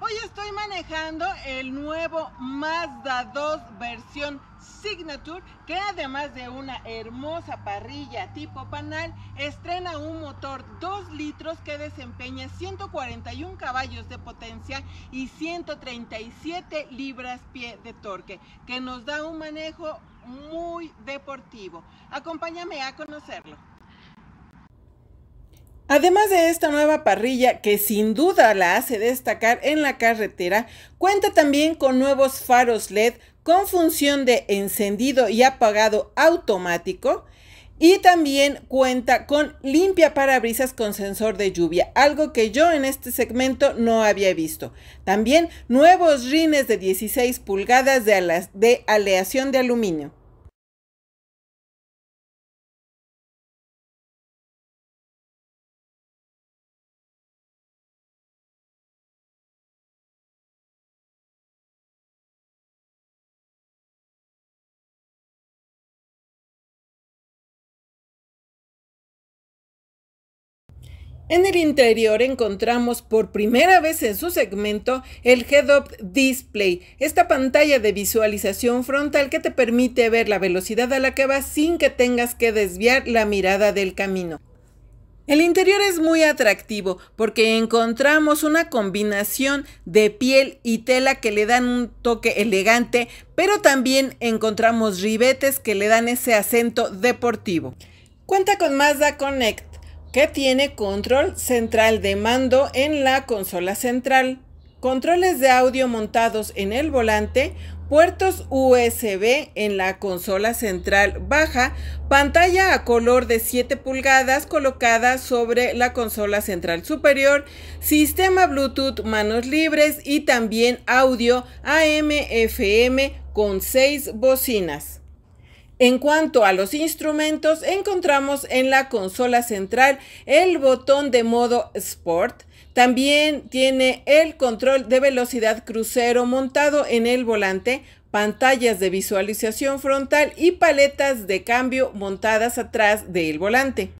Hoy estoy manejando el nuevo Mazda 2 versión Signature, que además de una hermosa parrilla tipo panal, estrena un motor 2 litros que desempeña 141 caballos de potencia y 137 libras-pie de torque, que nos da un manejo muy deportivo. Acompáñame a conocerlo. Además de esta nueva parrilla que sin duda la hace destacar en la carretera, cuenta también con nuevos faros LED con función de encendido y apagado automático y también cuenta con limpia parabrisas con sensor de lluvia, algo que yo en este segmento no había visto. También nuevos rines de 16 pulgadas de, de aleación de aluminio. En el interior encontramos por primera vez en su segmento el Head-Up Display, esta pantalla de visualización frontal que te permite ver la velocidad a la que vas sin que tengas que desviar la mirada del camino. El interior es muy atractivo porque encontramos una combinación de piel y tela que le dan un toque elegante, pero también encontramos ribetes que le dan ese acento deportivo. Cuenta con Mazda Connect que tiene control central de mando en la consola central, controles de audio montados en el volante, puertos USB en la consola central baja, pantalla a color de 7 pulgadas colocada sobre la consola central superior, sistema Bluetooth manos libres y también audio AM-FM con 6 bocinas. En cuanto a los instrumentos, encontramos en la consola central el botón de modo Sport. También tiene el control de velocidad crucero montado en el volante, pantallas de visualización frontal y paletas de cambio montadas atrás del volante.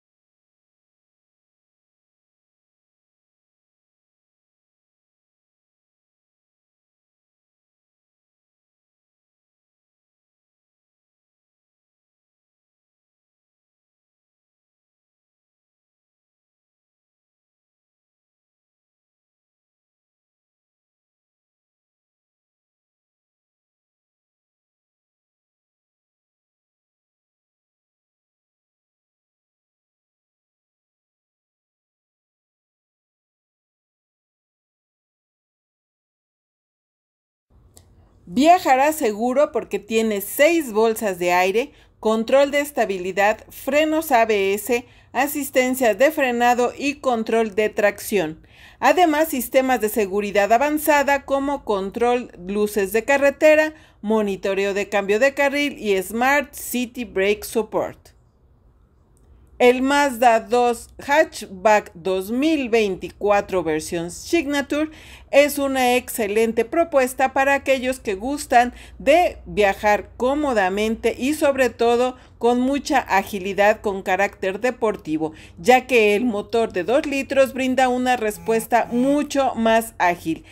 Viajará seguro porque tiene seis bolsas de aire, control de estabilidad, frenos ABS, asistencia de frenado y control de tracción. Además, sistemas de seguridad avanzada como control luces de carretera, monitoreo de cambio de carril y Smart City Brake Support. El Mazda 2 Hatchback 2024 versión Signature es una excelente propuesta para aquellos que gustan de viajar cómodamente y sobre todo con mucha agilidad con carácter deportivo, ya que el motor de 2 litros brinda una respuesta mucho más ágil.